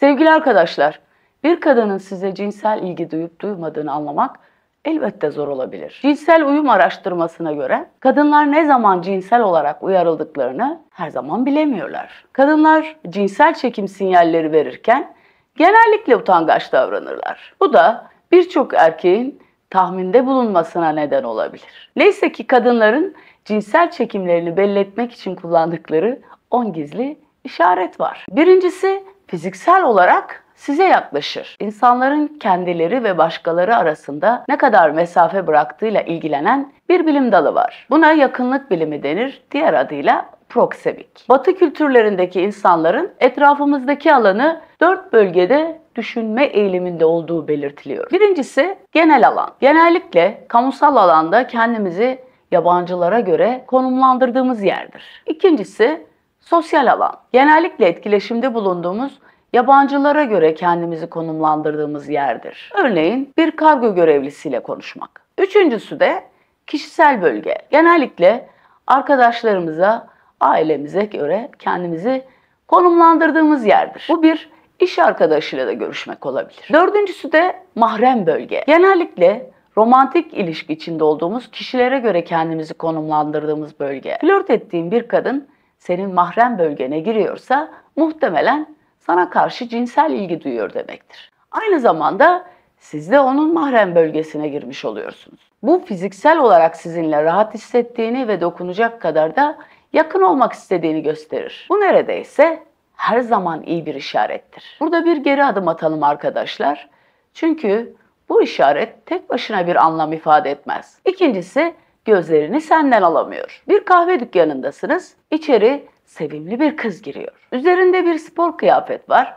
Sevgili arkadaşlar, bir kadının size cinsel ilgi duyup duymadığını anlamak elbette zor olabilir. Cinsel uyum araştırmasına göre kadınlar ne zaman cinsel olarak uyarıldıklarını her zaman bilemiyorlar. Kadınlar cinsel çekim sinyalleri verirken genellikle utangaç davranırlar. Bu da birçok erkeğin tahminde bulunmasına neden olabilir. Neyse ki kadınların cinsel çekimlerini belli etmek için kullandıkları 10 gizli işaret var. Birincisi fiziksel olarak size yaklaşır. İnsanların kendileri ve başkaları arasında ne kadar mesafe bıraktığıyla ilgilenen bir bilim dalı var. Buna yakınlık bilimi denir. Diğer adıyla proksemik. Batı kültürlerindeki insanların etrafımızdaki alanı dört bölgede düşünme eğiliminde olduğu belirtiliyor. Birincisi genel alan. Genellikle kamusal alanda kendimizi yabancılara göre konumlandırdığımız yerdir. İkincisi Sosyal alan. Genellikle etkileşimde bulunduğumuz yabancılara göre kendimizi konumlandırdığımız yerdir. Örneğin bir kargo görevlisiyle konuşmak. Üçüncüsü de kişisel bölge. Genellikle arkadaşlarımıza, ailemize göre kendimizi konumlandırdığımız yerdir. Bu bir iş arkadaşıyla da görüşmek olabilir. Dördüncüsü de mahrem bölge. Genellikle romantik ilişki içinde olduğumuz kişilere göre kendimizi konumlandırdığımız bölge. Flört ettiğim bir kadın senin mahrem bölgene giriyorsa muhtemelen sana karşı cinsel ilgi duyuyor demektir. Aynı zamanda siz de onun mahrem bölgesine girmiş oluyorsunuz. Bu fiziksel olarak sizinle rahat hissettiğini ve dokunacak kadar da yakın olmak istediğini gösterir. Bu neredeyse her zaman iyi bir işarettir. Burada bir geri adım atalım arkadaşlar. Çünkü bu işaret tek başına bir anlam ifade etmez. İkincisi gözlerini senden alamıyor. Bir kahve dükkanındasınız. İçeri sevimli bir kız giriyor. Üzerinde bir spor kıyafet var.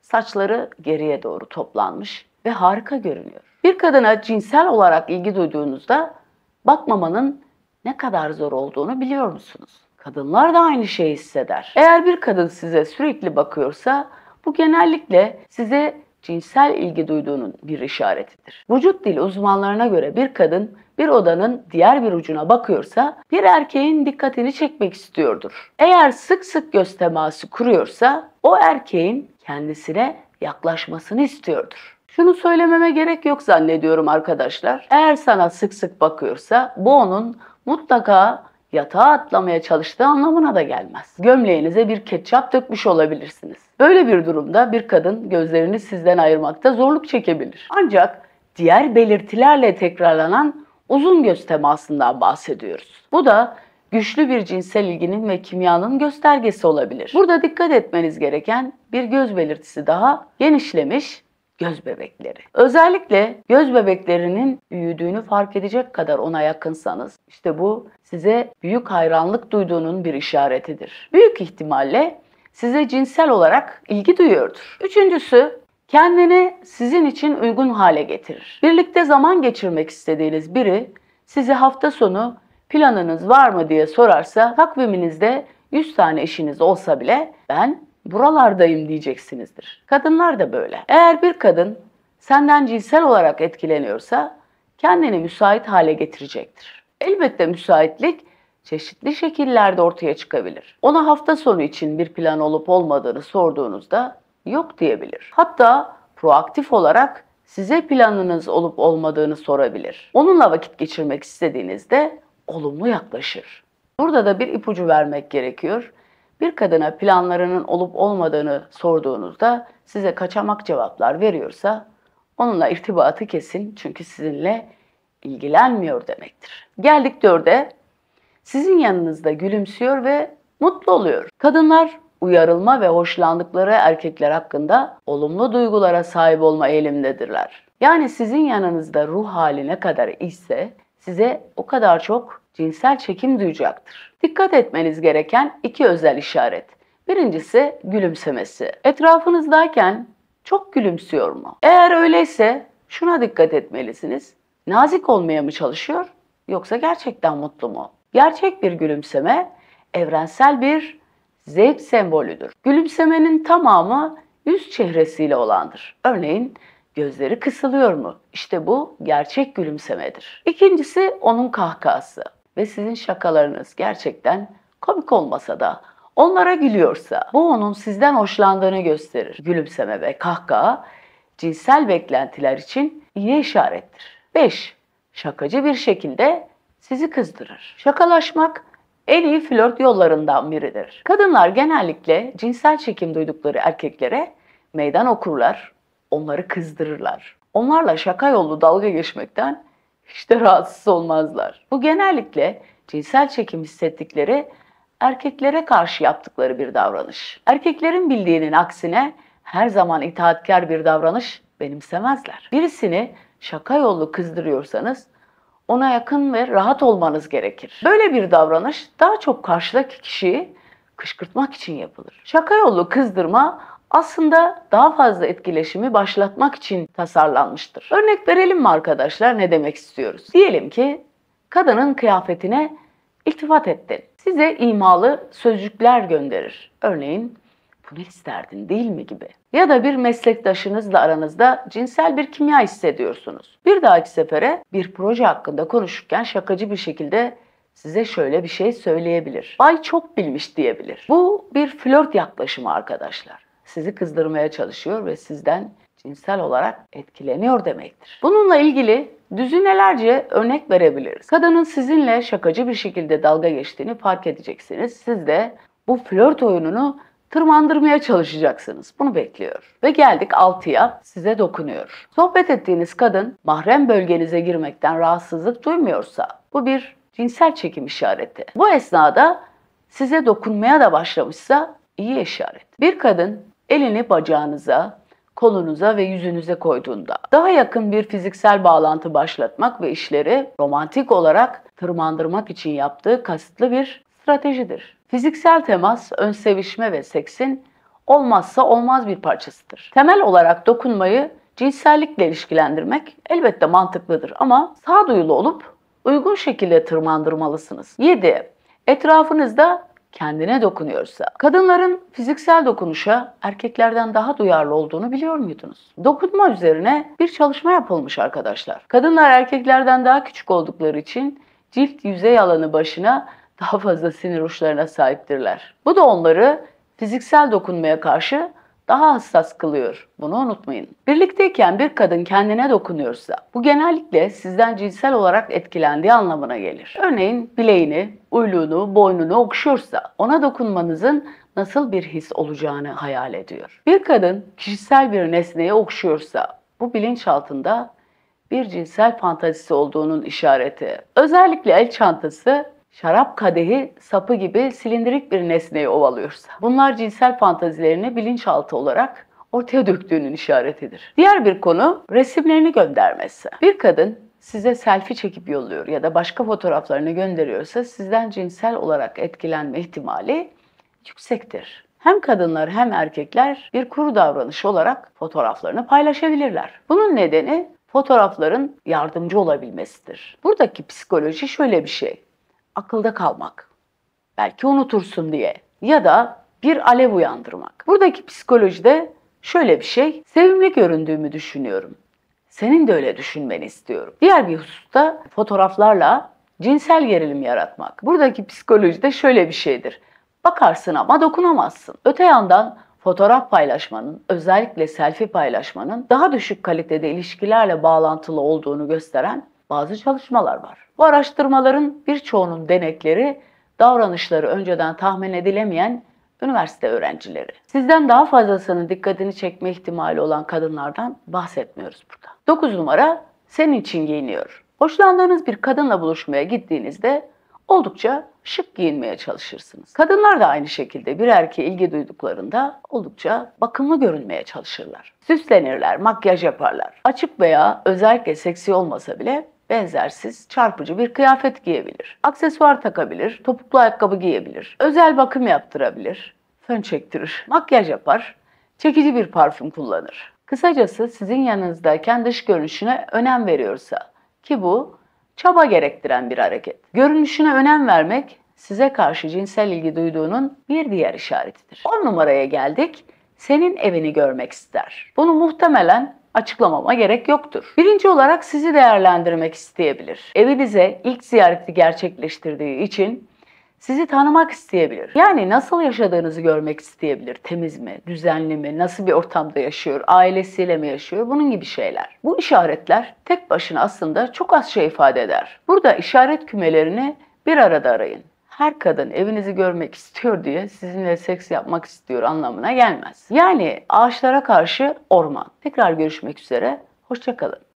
Saçları geriye doğru toplanmış ve harika görünüyor. Bir kadına cinsel olarak ilgi duyduğunuzda bakmamanın ne kadar zor olduğunu biliyor musunuz? Kadınlar da aynı şeyi hisseder. Eğer bir kadın size sürekli bakıyorsa bu genellikle size cinsel ilgi duyduğunun bir işaretidir. Vücut dil uzmanlarına göre bir kadın bir odanın diğer bir ucuna bakıyorsa bir erkeğin dikkatini çekmek istiyordur. Eğer sık sık göz teması kuruyorsa o erkeğin kendisine yaklaşmasını istiyordur. Şunu söylememe gerek yok zannediyorum arkadaşlar. Eğer sana sık sık bakıyorsa bu onun mutlaka yatağa atlamaya çalıştığı anlamına da gelmez. Gömleğinize bir ketçap dökmüş olabilirsiniz. Böyle bir durumda bir kadın gözlerini sizden ayırmakta zorluk çekebilir. Ancak diğer belirtilerle tekrarlanan uzun göz temasından bahsediyoruz. Bu da güçlü bir cinsel ilginin ve kimyanın göstergesi olabilir. Burada dikkat etmeniz gereken bir göz belirtisi daha genişlemiş göz bebekleri. Özellikle göz bebeklerinin büyüdüğünü fark edecek kadar ona yakınsanız işte bu size büyük hayranlık duyduğunun bir işaretidir. Büyük ihtimalle size cinsel olarak ilgi duyuyordur. Üçüncüsü kendini sizin için uygun hale getirir. Birlikte zaman geçirmek istediğiniz biri sizi hafta sonu planınız var mı diye sorarsa takviminizde 100 tane işiniz olsa bile ben buralardayım diyeceksinizdir. Kadınlar da böyle. Eğer bir kadın senden cinsel olarak etkileniyorsa kendini müsait hale getirecektir. Elbette müsaitlik çeşitli şekillerde ortaya çıkabilir. Ona hafta sonu için bir plan olup olmadığını sorduğunuzda yok diyebilir. Hatta proaktif olarak size planınız olup olmadığını sorabilir. Onunla vakit geçirmek istediğinizde olumlu yaklaşır. Burada da bir ipucu vermek gerekiyor. Bir kadına planlarının olup olmadığını sorduğunuzda size kaçamak cevaplar veriyorsa onunla irtibatı kesin çünkü sizinle ilgilenmiyor demektir. Geldik dörde. Sizin yanınızda gülümsüyor ve mutlu oluyor. Kadınlar uyarılma ve hoşlandıkları erkekler hakkında olumlu duygulara sahip olma eğilimdedirler. Yani sizin yanınızda ruh hali ne kadar ise size o kadar çok cinsel çekim duyacaktır. Dikkat etmeniz gereken iki özel işaret. Birincisi gülümsemesi. Etrafınızdayken çok gülümsüyor mu? Eğer öyleyse şuna dikkat etmelisiniz. Nazik olmaya mı çalışıyor yoksa gerçekten mutlu mu? Gerçek bir gülümseme evrensel bir zevk sembolüdür. Gülümsemenin tamamı yüz çehresiyle olandır. Örneğin Gözleri kısılıyor mu? İşte bu gerçek gülümsemedir. İkincisi onun kahkası ve sizin şakalarınız gerçekten komik olmasa da onlara gülüyorsa bu onun sizden hoşlandığını gösterir. Gülümseme ve kahkaha cinsel beklentiler için iyi işarettir. 5. Şakacı bir şekilde sizi kızdırır. Şakalaşmak en iyi flört yollarından biridir. Kadınlar genellikle cinsel çekim duydukları erkeklere meydan okurlar onları kızdırırlar. Onlarla şaka yollu dalga geçmekten hiç de rahatsız olmazlar. Bu genellikle cinsel çekim hissettikleri erkeklere karşı yaptıkları bir davranış. Erkeklerin bildiğinin aksine her zaman itaatkar bir davranış benimsemezler. Birisini şaka yollu kızdırıyorsanız ona yakın ve rahat olmanız gerekir. Böyle bir davranış daha çok karşıdaki kişiyi kışkırtmak için yapılır. Şaka yollu kızdırma aslında daha fazla etkileşimi başlatmak için tasarlanmıştır. Örnek verelim mi arkadaşlar ne demek istiyoruz? Diyelim ki kadının kıyafetine iltifat ettin. Size imalı sözcükler gönderir. Örneğin bunu isterdin değil mi gibi. Ya da bir meslektaşınızla aranızda cinsel bir kimya hissediyorsunuz. Bir dahaki sefere bir proje hakkında konuşurken şakacı bir şekilde size şöyle bir şey söyleyebilir. Bay çok bilmiş diyebilir. Bu bir flört yaklaşımı arkadaşlar sizi kızdırmaya çalışıyor ve sizden cinsel olarak etkileniyor demektir. Bununla ilgili düzinelerce örnek verebiliriz. Kadının sizinle şakacı bir şekilde dalga geçtiğini fark edeceksiniz. Siz de bu flört oyununu tırmandırmaya çalışacaksınız. Bunu bekliyor. Ve geldik 6'ya size dokunuyor. Sohbet ettiğiniz kadın mahrem bölgenize girmekten rahatsızlık duymuyorsa bu bir cinsel çekim işareti. Bu esnada size dokunmaya da başlamışsa iyi işaret. Bir kadın Elini bacağınıza, kolunuza ve yüzünüze koyduğunda daha yakın bir fiziksel bağlantı başlatmak ve işleri romantik olarak tırmandırmak için yaptığı kasıtlı bir stratejidir. Fiziksel temas, ön sevişme ve seksin olmazsa olmaz bir parçasıdır. Temel olarak dokunmayı cinsellikle ilişkilendirmek elbette mantıklıdır ama sağduyulu olup uygun şekilde tırmandırmalısınız. 7. Etrafınızda kendine dokunuyorsa. Kadınların fiziksel dokunuşa erkeklerden daha duyarlı olduğunu biliyor muydunuz? Dokunma üzerine bir çalışma yapılmış arkadaşlar. Kadınlar erkeklerden daha küçük oldukları için cilt yüzey alanı başına daha fazla sinir uçlarına sahiptirler. Bu da onları fiziksel dokunmaya karşı daha hassas kılıyor. Bunu unutmayın. Birlikteyken bir kadın kendine dokunuyorsa bu genellikle sizden cinsel olarak etkilendiği anlamına gelir. Örneğin bileğini, uyluğunu, boynunu okşuyorsa ona dokunmanızın nasıl bir his olacağını hayal ediyor. Bir kadın kişisel bir nesneye okşuyorsa bu bilinç altında bir cinsel fantazisi olduğunun işareti. Özellikle el çantası şarap kadehi sapı gibi silindirik bir nesneyi ovalıyorsa. Bunlar cinsel fantazilerini bilinçaltı olarak ortaya döktüğünün işaretidir. Diğer bir konu resimlerini göndermesi. Bir kadın size selfie çekip yolluyor ya da başka fotoğraflarını gönderiyorsa sizden cinsel olarak etkilenme ihtimali yüksektir. Hem kadınlar hem erkekler bir kuru davranış olarak fotoğraflarını paylaşabilirler. Bunun nedeni fotoğrafların yardımcı olabilmesidir. Buradaki psikoloji şöyle bir şey akılda kalmak. Belki unutursun diye ya da bir alev uyandırmak. Buradaki psikolojide şöyle bir şey, sevimli göründüğümü düşünüyorum. Senin de öyle düşünmeni istiyorum. Diğer bir hususta fotoğraflarla cinsel gerilim yaratmak. Buradaki psikolojide şöyle bir şeydir. Bakarsın ama dokunamazsın. Öte yandan fotoğraf paylaşmanın, özellikle selfie paylaşmanın daha düşük kalitede ilişkilerle bağlantılı olduğunu gösteren bazı çalışmalar var. Bu araştırmaların birçoğunun denekleri davranışları önceden tahmin edilemeyen üniversite öğrencileri. Sizden daha fazlasının dikkatini çekme ihtimali olan kadınlardan bahsetmiyoruz burada. 9 numara senin için giyiniyor. Hoşlandığınız bir kadınla buluşmaya gittiğinizde oldukça şık giyinmeye çalışırsınız. Kadınlar da aynı şekilde bir erkeğe ilgi duyduklarında oldukça bakımlı görünmeye çalışırlar. Süslenirler, makyaj yaparlar. Açık veya özellikle seksi olmasa bile benzersiz, çarpıcı bir kıyafet giyebilir. Aksesuar takabilir, topuklu ayakkabı giyebilir. Özel bakım yaptırabilir, fön çektirir, makyaj yapar, çekici bir parfüm kullanır. Kısacası sizin yanınızdayken dış görünüşüne önem veriyorsa ki bu çaba gerektiren bir hareket. Görünüşüne önem vermek size karşı cinsel ilgi duyduğunun bir diğer işaretidir. 10 numaraya geldik. Senin evini görmek ister. Bunu muhtemelen açıklamama gerek yoktur. Birinci olarak sizi değerlendirmek isteyebilir. Evinize ilk ziyareti gerçekleştirdiği için sizi tanımak isteyebilir. Yani nasıl yaşadığınızı görmek isteyebilir. Temiz mi, düzenli mi, nasıl bir ortamda yaşıyor, ailesiyle mi yaşıyor, bunun gibi şeyler. Bu işaretler tek başına aslında çok az şey ifade eder. Burada işaret kümelerini bir arada arayın her kadın evinizi görmek istiyor diye sizinle seks yapmak istiyor anlamına gelmez. Yani ağaçlara karşı orman. Tekrar görüşmek üzere, hoşçakalın.